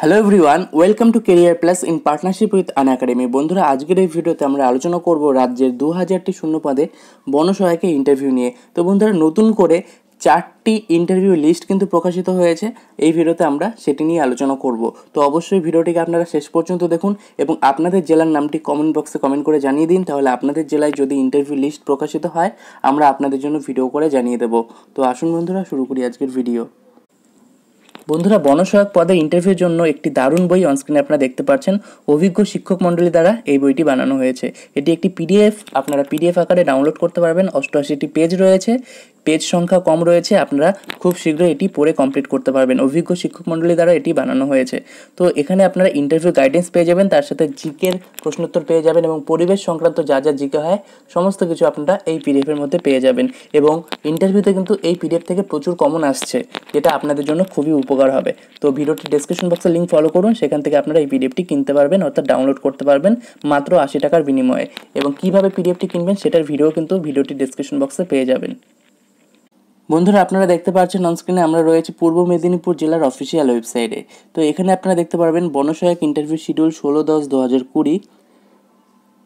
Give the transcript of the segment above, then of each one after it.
hello everyone welcome to career plus in partnership with Unacademy বন্ধুরা আজকের এই ভিডিওতে আমরা আলোচনা করব রাজ্যের দু হাজারটি শূন্যপদে বনসহায়কে ইন্টারভিউ নিয়ে তো বন্ধুরা নতুন করে চারটি ইন্টারভিউ লিস্ট কিন্তু প্রকাশিত হয়েছে এই ভিডিওতে আমরা সেটি নিয়ে আলোচনা করব তো অবশ্যই ভিডিওটিকে আপনারা শেষ পর্যন্ত দেখুন এবং আপনাদের জেলার নামটি কমেন্ট বক্সে কমেন্ট করে জানিয়ে দিন তাহলে আপনাদের জেলায় যদি ইন্টারভিউ লিস্ট প্রকাশিত হয় আমরা আপনাদের জন্য ভিডিও করে জানিয়ে দেব তো আসুন বন্ধুরা শুরু করি আজকের ভিডিও বন্ধুরা বনসহায়ক পদে ইন্টারভিউর জন্য একটি দারুণ বই অনস্ক্রিনে আপনারা দেখতে পাচ্ছেন অভিজ্ঞ শিক্ষক মণ্ডলী দ্বারা এই বইটি বানানো হয়েছে এটি একটি পিডিএফ আপনারা পিডিএফ আকারে ডাউনলোড করতে পারবেন অষ্টআশিটি পেজ রয়েছে পেজ সংখ্যা কম রয়েছে আপনারা খুব শীঘ্র এটি পড়ে কমপ্লিট করতে পারবেন অভিজ্ঞ শিক্ষক মণ্ডলী দ্বারা এটি বানানো হয়েছে তো এখানে আপনারা ইন্টারভিউ গাইডেন্স পেয়ে যাবেন তার সাথে জিকের প্রশ্নোত্তর পেয়ে যাবেন এবং পরিবেশ সংক্রান্ত যা যা জিকে হয় সমস্ত কিছু আপনারা এই পিডিএফের মধ্যে পেয়ে যাবেন এবং ইন্টারভিউতে কিন্তু এই পিডিএফ থেকে প্রচুর কমন আসছে যেটা আপনাদের জন্য খুবই উপকার হবে তো ভিডিওটি ডেসক্রিপশন বক্সে লিঙ্ক ফলো করুন সেখান থেকে আপনারা এই পিডিএফটি কিনতে পারবেন অর্থাৎ ডাউনলোড করতে পারবেন মাত্র আশি টাকার বিনিময়ে এবং কিভাবে পিডিএফটি কিনবেন সেটার ভিডিও কিন্তু ভিডিওটি ডেসক্রিপশন বক্সে পেয়ে যাবেন বন্ধুরা আপনারা দেখতে পাচ্ছেন অনস্ক্রিনে আমরা রয়েছে পূর্ব মেদিনীপুর জেলার অফিসিয়াল ওয়েবসাইটে তো এখানে আপনারা দেখতে পারবেন বনসহায়ক ইন্টারভিউ শিডিউল ষোলো দশ দু হাজার কুড়ি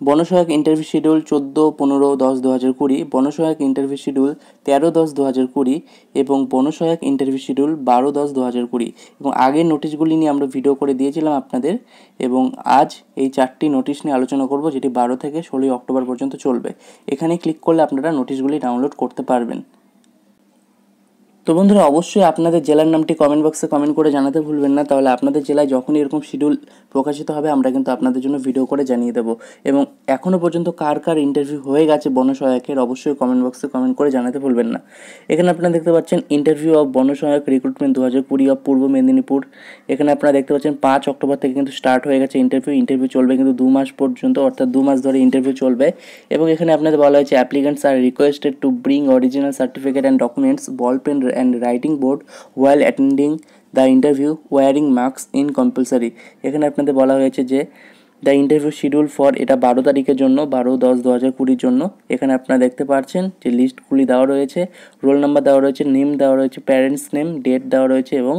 বনসহায়ক ইন্টারভিউ শিডিউল চোদ্দো পনেরো দশ দু হাজার কুড়ি বনসহায়ক ইন্টারভিউ শিডিউল তেরো দশ দু হাজার কুড়ি এবং বনসহায়ক ইন্টারভিউ শিডিউল বারো দশ দু হাজার কুড়ি এবং আগের নোটিশগুলি নিয়ে আমরা ভিডিও করে দিয়েছিলাম আপনাদের এবং আজ এই চারটি নোটিশ নিয়ে আলোচনা করব যেটি বারো থেকে ষোলোই অক্টোবর পর্যন্ত চলবে এখানে ক্লিক করলে আপনারা নোটিশগুলি ডাউনলোড করতে পারবেন তো বন্ধুরা অবশ্যই আপনাদের জেলার নামটি কমেন্ট বক্সে কমেন্ট করে জানাতে ভুলবেন না তাহলে আপনাদের জেলায় যখনই এরকম শিডিউল প্রকাশিত হবে আমরা কিন্তু আপনাদের জন্য ভিডিও করে জানিয়ে দেবো এবং এখনও পর্যন্ত কার কার ইন্টারভিউ হয়ে গেছে বন সহায়কের অবশ্যই কমেন্ট বক্সে কমেন্ট করে জানাতে ভুলবেন না এখানে আপনারা দেখতে পাচ্ছেন ইন্টারভিউ অফ বন সহায়ক রিক্রুটমেন্ট দু হাজার কুড়ি অফ পূর্ব মেদিনীপুর এখানে আপনারা দেখতে পাচ্ছেন পাঁচ অক্টোবর থেকে কিন্তু স্টার্ট হয়ে গেছে ইন্টারভিউ ইন্টারভিউ চলবে কিন্তু দু মাস পর্যন্ত অর্থাৎ দু মাস ধরে ইন্টারভিউ চলবে এবং এখানে আপনাদের বলা হয়েছে applicants are requested to bring original certificate and documents ball pen and writing board while attending the interview wearing mask is compulsory এখানে আপনাদের বলা হয়েছে যে দ্য ইন্টারভিউ শিডিউল ফর এটা বারো তারিখের জন্য বারো দশ দু হাজার কুড়ির জন্য এখানে আপনারা দেখতে পাচ্ছেন যে লিস্টগুলি দেওয়া রয়েছে রোল নাম্বার দেওয়া রয়েছে নেম দেওয়া রয়েছে প্যারেন্টস নেম ডেট দেওয়া রয়েছে এবং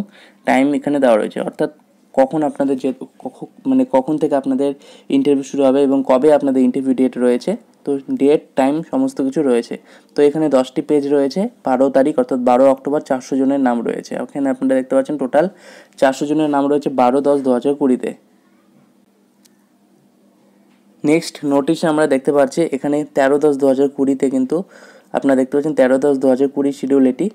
টাইম এখানে দেওয়া রয়েছে অর্থাৎ কখন আপনাদের যে মানে কখন থেকে আপনাদের ইন্টারভিউ শুরু হবে এবং কবে আপনাদের ইন্টারভিউ ডেট রয়েছে তো ডেট টাইম সমস্ত কিছু রয়েছে তো এখানে দশটি পেজ রয়েছে বারো তারিখ অর্থাৎ বারো অক্টোবর চারশো জনের নাম রয়েছে ওখানে আপনারা দেখতে পাচ্ছেন টোটাল চারশো জনের নাম রয়েছে বারো দশ দু হাজার কুড়িতে নেক্সট নোটিশে আমরা দেখতে পাচ্ছি এখানে তেরো দশ দু হাজার কুড়িতে কিন্তু আপনারা দেখতে পাচ্ছেন তেরো দশ দু হাজার কুড়ি শিডিউল এটি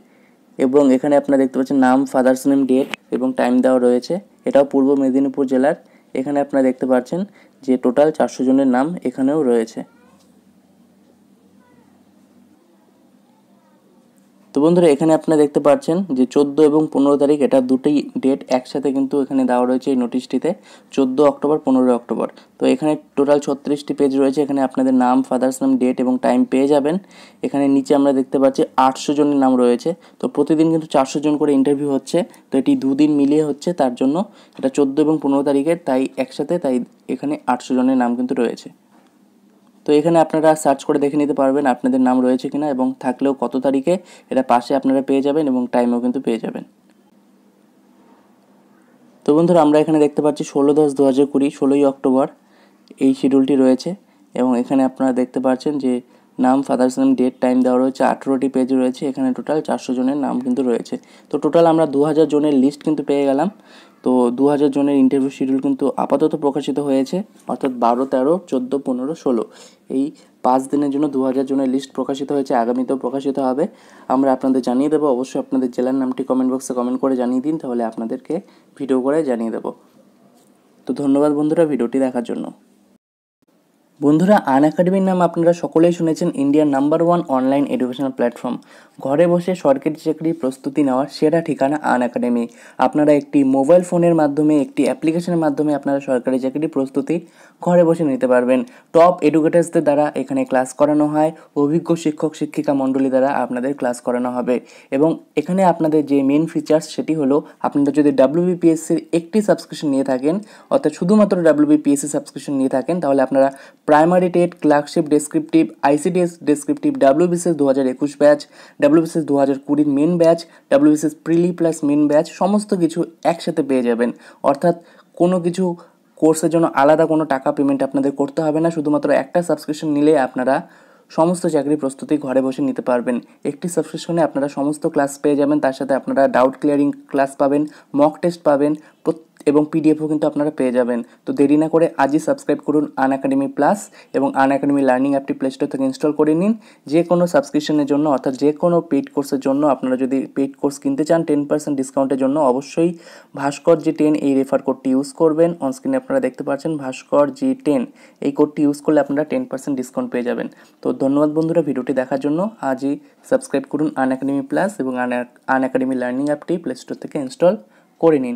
এবং এখানে আপনারা দেখতে পাচ্ছেন নাম ফাদার্স নেম ডেট এবং টাইম দেওয়া রয়েছে এটাও পূর্ব মেদিনীপুর জেলার এখানে আপনারা দেখতে পাচ্ছেন যে টোটাল চারশো জনের নাম এখানেও রয়েছে তো বন্ধুরা এখানে আপনারা দেখতে পাচ্ছেন যে চোদ্দো এবং পনেরো তারিখ এটা দুটি ডেট একসাথে কিন্তু এখানে দেওয়া রয়েছে এই নোটিশটিতে চোদ্দো অক্টোবর পনেরোই অক্টোবর তো এখানে টোটাল ছত্রিশটি পেজ রয়েছে এখানে আপনাদের নাম ফাদার্স নাম ডেট এবং টাইম পেয়ে যাবেন এখানে নিচে আমরা দেখতে পাচ্ছি আটশো জনের নাম রয়েছে তো প্রতিদিন কিন্তু চারশো জন করে ইন্টারভিউ হচ্ছে তো এটি দুদিন মিলিয়ে হচ্ছে তার জন্য এটা চোদ্দো এবং পনেরো তারিখের তাই একসাথে তাই এখানে আটশো জনের নাম কিন্তু রয়েছে তো এখানে আপনারা সার্চ করে দেখে নিতে পারবেন আপনাদের নাম রয়েছে কিনা এবং থাকলেও কত তারিখে এটা পাশে আপনারা পেয়ে যাবেন এবং টাইমও কিন্তু পেয়ে যাবেন তো বন্ধুরা আমরা এখানে দেখতে পাচ্ছি ষোলো দশ দু হাজার কুড়ি ষোলোই অক্টোবর এই শিডিউলটি রয়েছে এবং এখানে আপনারা দেখতে পাচ্ছেন যে নাম ফাদার্স নেম ডেট টাইম দেওয়া রয়েছে আঠেরোটি পেজ রয়েছে এখানে টোটাল চারশো জনের নাম কিন্তু রয়েছে তো টোটাল আমরা দু হাজার জনের লিস্ট কিন্তু পেয়ে গেলাম তো দু হাজার জনের ইন্টারভিউ শিডিউল কিন্তু আপাতত প্রকাশিত হয়েছে অর্থাৎ বারো তেরো চোদ্দো পনেরো ষোলো এই পাঁচ দিনের জন্য দু হাজার জনের লিস্ট প্রকাশিত হয়েছে আগামীতেও প্রকাশিত হবে আমরা আপনাদের জানিয়ে দেবো অবশ্যই আপনাদের জেলার নামটি কমেন্ট বক্সে কমেন্ট করে জানিয়ে দিন তাহলে আপনাদেরকে ভিডিও করে জানিয়ে দেবো তো ধন্যবাদ বন্ধুরা ভিডিওটি দেখার জন্য বন্ধুরা আন একাডেমির নাম আপনারা সকলেই শুনেছেন ইন্ডিয়ার number one online educational platform ঘরে বসে সরকারি চাকরি প্রস্তুতি নেওয়ার সেরা ঠিকানা আন একাডেমি আপনারা একটি মোবাইল ফোনের মাধ্যমে একটি অ্যাপ্লিকেশনের মাধ্যমে আপনারা সরকারি চাকরির প্রস্তুতি ঘরে বসে নিতে পারবেন টপ এডুকেটার্সদের দ্বারা এখানে ক্লাস করানো হয় অভিজ্ঞ শিক্ষক শিক্ষিকা মণ্ডলী দ্বারা আপনাদের ক্লাস করানো হবে এবং এখানে আপনাদের যে মেন ফিচার্স সেটি হলো আপনারা যদি ডাব্লিউবিপিএসসির একটি সাবস্ক্রিপশন নিয়ে থাকেন অর্থাৎ শুধুমাত্র ডাব্লিউবিপিএসসি সাবস্ক্রিপশন নিয়ে থাকেন তাহলে আপনারা primary TET clerkship descriptive ICDS descriptive WBCS দু হাজার একুশ ব্যাচ ডাব্লিউবিসিএস দু হাজার কুড়ির main batch WBCS prelim plus main batch সমস্ত কিছু একসাথে পেয়ে যাবেন অর্থাৎ কোনো কিছু কোর্সের জন্য আলাদা কোনো টাকা পেমেন্ট আপনাদের করতে হবে না শুধুমাত্র একটা সাবস্ক্রিপশন নিলে আপনারা সমস্ত চাকরির প্রস্তুতি ঘরে বসে নিতে পারবেন একটি সাবস্ক্রিপশনে আপনারা সমস্ত ক্লাস পেয়ে যাবেন তার সাথে আপনারা ডাউট ক্লিয়ারিং ক্লাস পাবেন মক টেস্ট পাবেন এবং পিডিএফও কিন্তু আপনারা পেয়ে যাবেন তো দেরি না করে আজই সাবস্ক্রাইব করুন আন একাডেমি প্লাস এবং আন একাডেমি লার্নিং অ্যাপটি প্লে স্টোর থেকে ইনস্টল করে নিন যে কোনো সাবস্ক্রিপশনের জন্য অর্থাৎ যে কোনো পেইড কোর্সের জন্য আপনারা যদি পেইড কোর্স কিনতে চান টেন পার্সেন্ট ডিসকাউন্টের জন্য অবশ্যই ভাস্কর জি টেন এই রেফার কোডটি ইউজ করবেন অনস্ক্রিনে আপনারা দেখতে পাচ্ছেন ভাস্কর জি টেন এই কোডটি ইউজ করলে আপনারা টেন পার্সেন্ট ডিসকাউন্ট পেয়ে যাবেন তো ধন্যবাদ বন্ধুরা ভিডিওটি দেখার জন্য আজই সাবস্ক্রাইব করুন আন একাডেমি প্লাস এবং আন একাডেমি লার্নিং অ্যাপটি প্লে স্টোর থেকে ইনস্টল করে নিন